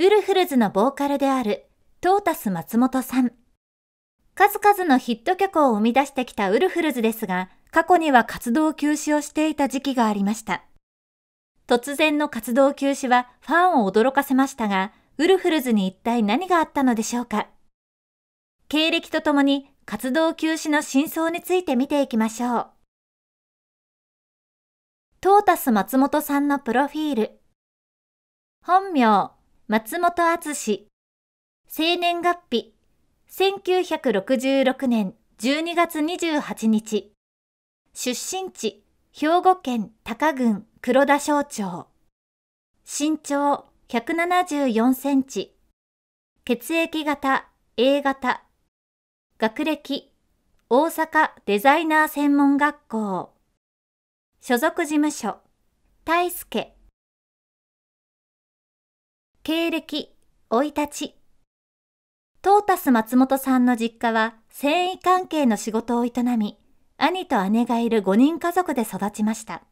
ウルフルズのボーカルであるトータス松本さん。数々のヒット曲を生み出してきたウルフルズですが、過去には活動休止をしていた時期がありました。突然の活動休止はファンを驚かせましたが、ウルフルズに一体何があったのでしょうか。経歴とともに活動休止の真相について見ていきましょう。トータス松本さんのプロフィール。本名、松本厚志生年月日1966年12月28日出身地兵庫県高郡黒田省庁身長174センチ血液型 A 型学歴大阪デザイナー専門学校所属事務所大輔経歴、生い立ち。トータス松本さんの実家は繊維関係の仕事を営み、兄と姉がいる5人家族で育ちました。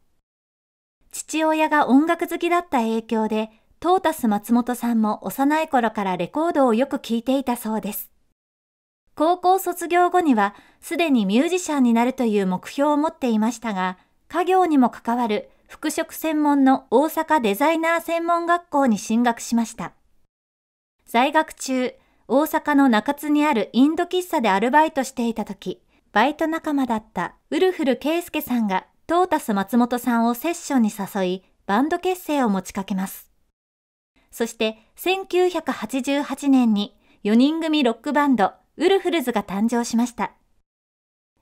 父親が音楽好きだった影響で、トータス松本さんも幼い頃からレコードをよく聴いていたそうです。高校卒業後にはすでにミュージシャンになるという目標を持っていましたが、家業にも関わる服飾専門の大阪デザイナー専門学校に進学しました。在学中、大阪の中津にあるインド喫茶でアルバイトしていた時、バイト仲間だったウルフル圭介さんがトータス松本さんをセッションに誘い、バンド結成を持ちかけます。そして1988年に4人組ロックバンドウルフルズが誕生しました。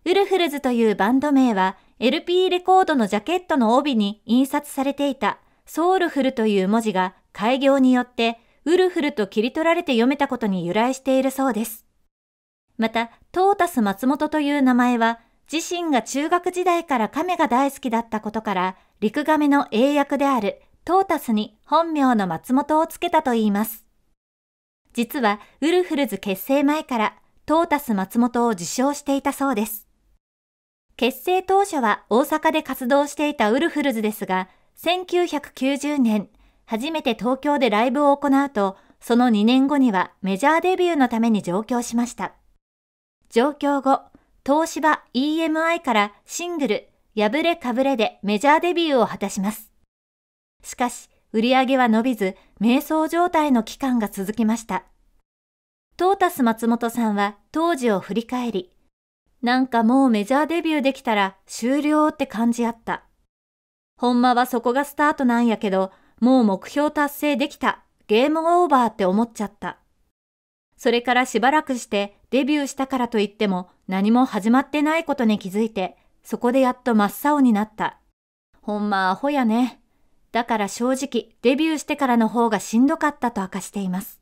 ウルフルズというバンド名は LP レコードのジャケットの帯に印刷されていたソウルフルという文字が開業によってウルフルと切り取られて読めたことに由来しているそうです。また、トータス松本という名前は自身が中学時代から亀が大好きだったことから陸亀の英訳であるトータスに本名の松本をつけたといいます。実はウルフルズ結成前からトータス松本を自称していたそうです。結成当初は大阪で活動していたウルフルズですが、1990年、初めて東京でライブを行うと、その2年後にはメジャーデビューのために上京しました。上京後、東芝 EMI からシングル、破れかぶれでメジャーデビューを果たします。しかし、売り上げは伸びず、迷走状態の期間が続きました。トータス松本さんは当時を振り返り、なんかもうメジャーデビューできたら終了って感じあった。ほんまはそこがスタートなんやけど、もう目標達成できた、ゲームオーバーって思っちゃった。それからしばらくしてデビューしたからといっても何も始まってないことに気づいて、そこでやっと真っ青になった。ほんまアホやね。だから正直デビューしてからの方がしんどかったと明かしています。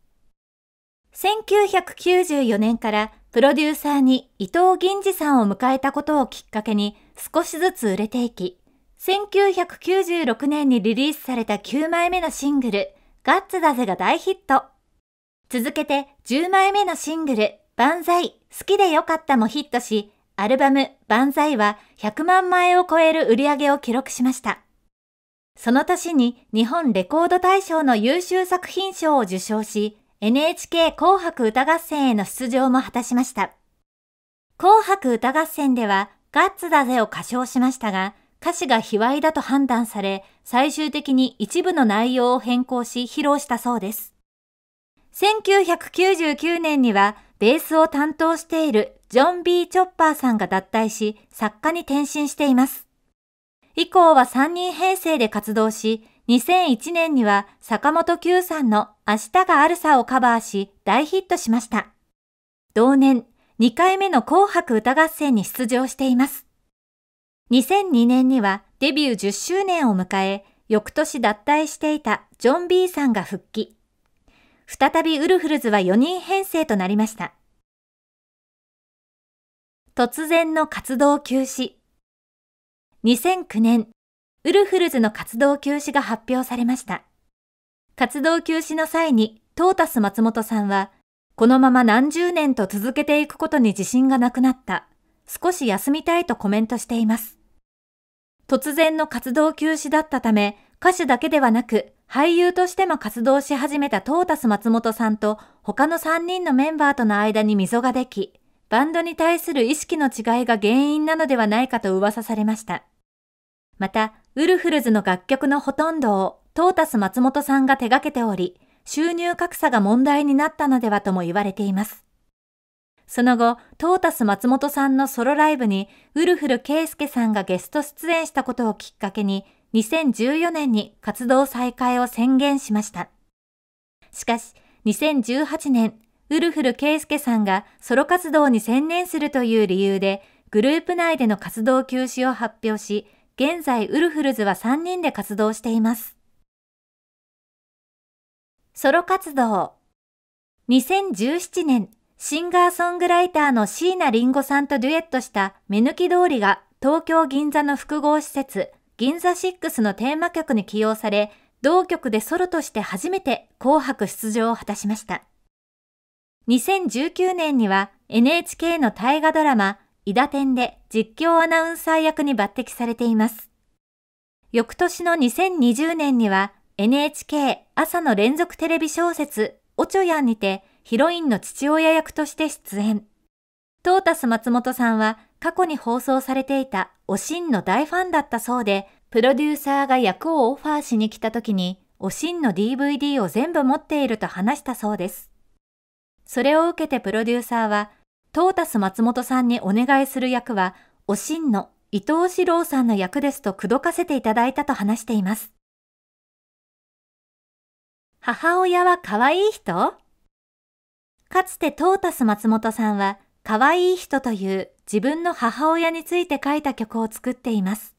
1994年からプロデューサーに伊藤銀次さんを迎えたことをきっかけに少しずつ売れていき、1996年にリリースされた9枚目のシングル、ガッツだぜが大ヒット。続けて10枚目のシングル、万歳、好きでよかったもヒットし、アルバム、万歳は100万枚を超える売り上げを記録しました。その年に日本レコード大賞の優秀作品賞を受賞し、NHK 紅白歌合戦への出場も果たしました。紅白歌合戦では、ガッツだぜを歌唱しましたが、歌詞が卑猥だと判断され、最終的に一部の内容を変更し披露したそうです。1999年には、ベースを担当しているジョン・ B・ チョッパーさんが脱退し、作家に転身しています。以降は3人編成で活動し、2001年には坂本九さんの明日があるさをカバーし大ヒットしました。同年、2回目の紅白歌合戦に出場しています。2002年にはデビュー10周年を迎え、翌年脱退していたジョン・ B さんが復帰。再びウルフルズは4人編成となりました。突然の活動休止。2009年、ウルフルズの活動休止が発表されました。活動休止の際に、トータス松本さんは、このまま何十年と続けていくことに自信がなくなった。少し休みたいとコメントしています。突然の活動休止だったため、歌手だけではなく、俳優としても活動し始めたトータス松本さんと他の3人のメンバーとの間に溝ができ、バンドに対する意識の違いが原因なのではないかと噂されました。また、ウルフルズの楽曲のほとんどをトータス松本さんが手掛けており、収入格差が問題になったのではとも言われています。その後、トータス松本さんのソロライブに、ウルフル圭介さんがゲスト出演したことをきっかけに、2014年に活動再開を宣言しました。しかし、2018年、ウルフル圭介さんがソロ活動に専念するという理由で、グループ内での活動休止を発表し、現在ウルフルズは3人で活動しています。ソロ活動。2017年、シンガーソングライターの椎名林檎さんとデュエットした目抜き通りが東京銀座の複合施設、銀座6のテーマ曲に起用され、同曲でソロとして初めて紅白出場を果たしました。2019年には NHK の大河ドラマ伊田店で実況アナウンサー役に抜擢されています。翌年の2020年には NHK 朝の連続テレビ小説おちょやんにてヒロインの父親役として出演。トータス松本さんは過去に放送されていたおしんの大ファンだったそうで、プロデューサーが役をオファーしに来た時におしんの DVD を全部持っていると話したそうです。それを受けてプロデューサーはトータス松本さんにお願いする役は、おしんの伊藤四郎さんの役ですと口説かせていただいたと話しています。母親は可愛い人かつてトータス松本さんは、可愛い人という自分の母親について書いた曲を作っています。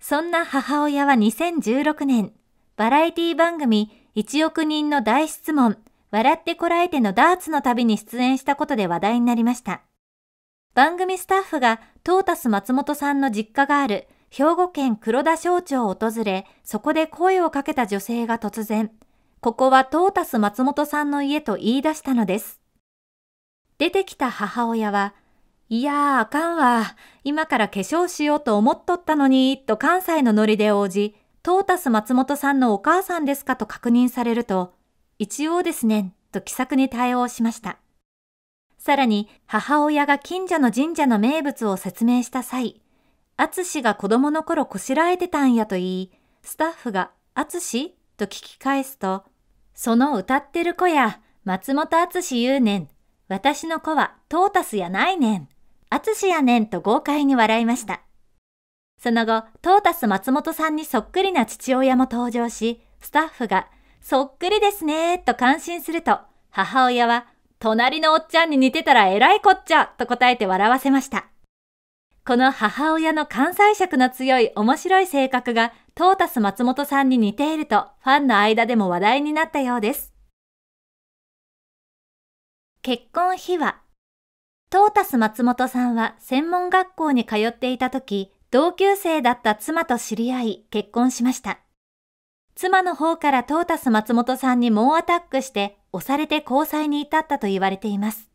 そんな母親は2016年、バラエティ番組1億人の大質問笑ってこらえてのダーツの旅に出演したことで話題になりました。番組スタッフがトータス松本さんの実家がある兵庫県黒田省庁を訪れ、そこで声をかけた女性が突然、ここはトータス松本さんの家と言い出したのです。出てきた母親は、いやああかんわ、今から化粧しようと思っとったのに、と関西のノリで応じ、トータス松本さんのお母さんですかと確認されると、一応ですね、と気さくに対応しました。さらに、母親が近所の神社の名物を説明した際、あつしが子供の頃こしらえてたんやと言い、スタッフが、あつしと聞き返すと、その歌ってる子や、松本あつし言うねん。私の子はトータスやないねん。あつしやねんと豪快に笑いました。その後、トータス松本さんにそっくりな父親も登場し、スタッフがそっくりですね、と感心すると、母親は、隣のおっちゃんに似てたらえらいこっちゃ、と答えて笑わせました。この母親の関西色の強い面白い性格が、トータス松本さんに似ていると、ファンの間でも話題になったようです。結婚秘話。トータス松本さんは専門学校に通っていた時、同級生だった妻と知り合い、結婚しました。妻の方からトータス松本さんに猛アタックして押されて交際に至ったと言われています。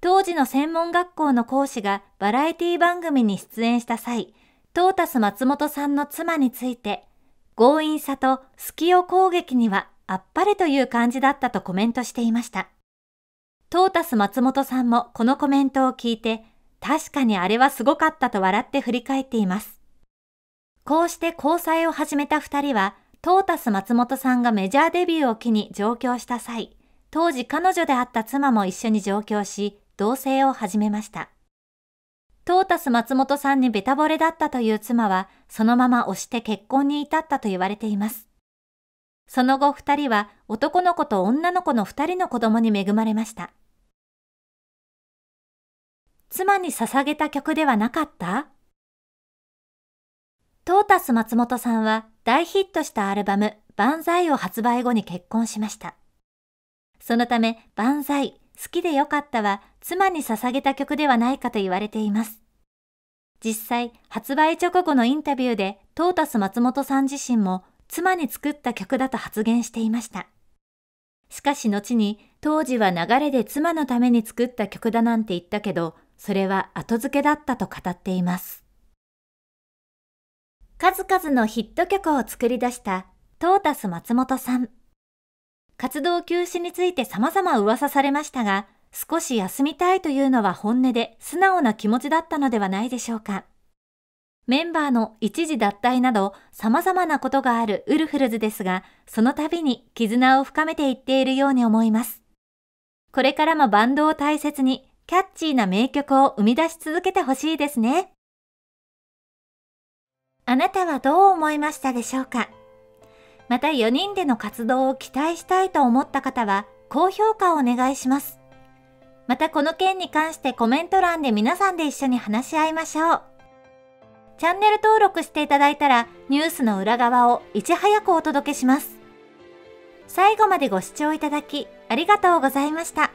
当時の専門学校の講師がバラエティ番組に出演した際、トータス松本さんの妻について、強引さと隙を攻撃にはあっぱれという感じだったとコメントしていました。トータス松本さんもこのコメントを聞いて、確かにあれはすごかったと笑って振り返っています。こうして交際を始めた二人は、トータス松本さんがメジャーデビューを機に上京した際、当時彼女であった妻も一緒に上京し、同棲を始めました。トータス松本さんにベタ惚れだったという妻は、そのまま押して結婚に至ったと言われています。その後二人は男の子と女の子の二人の子供に恵まれました。妻に捧げた曲ではなかったトータス松本さんは大ヒットしたアルバム、万歳を発売後に結婚しました。そのため、万歳、好きでよかったは、妻に捧げた曲ではないかと言われています。実際、発売直後のインタビューで、トータス松本さん自身も、妻に作った曲だと発言していました。しかし後に、当時は流れで妻のために作った曲だなんて言ったけど、それは後付けだったと語っています。数々のヒット曲を作り出したトータス松本さん。活動休止について様々噂されましたが、少し休みたいというのは本音で素直な気持ちだったのではないでしょうか。メンバーの一時脱退など様々なことがあるウルフルズですが、その度に絆を深めていっているように思います。これからもバンドを大切にキャッチーな名曲を生み出し続けてほしいですね。あなたはどう思いましたでしょうかまた4人での活動を期待したいと思った方は、高評価をお願いします。またこの件に関してコメント欄で皆さんで一緒に話し合いましょう。チャンネル登録していただいたら、ニュースの裏側をいち早くお届けします。最後までご視聴いただき、ありがとうございました。